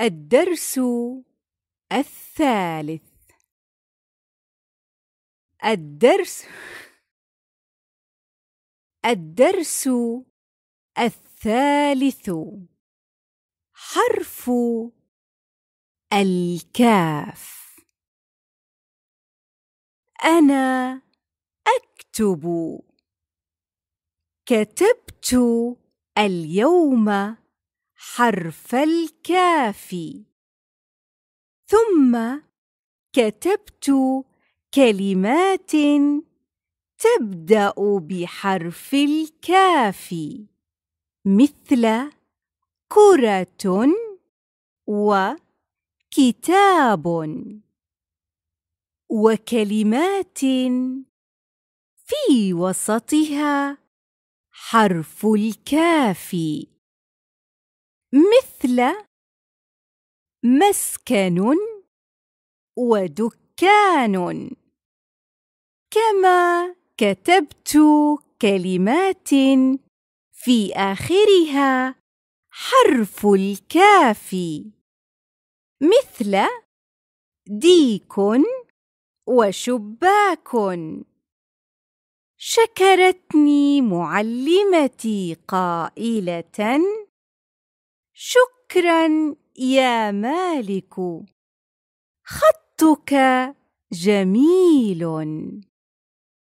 الدرس الثالث الدرس الدرس الثالث حرف الكاف انا اكتب كتبت اليوم حرف الكاف ثم كتبت كلمات تبدا بحرف الكاف مثل كره وكتاب وكلمات في وسطها حرف الكاف مثل مسكن ودكان كما كتبت كلمات في آخرها حرف الكاف مثل ديك وشباك شكرتني معلمتي قائلة شكرا يا مالك خطك جميل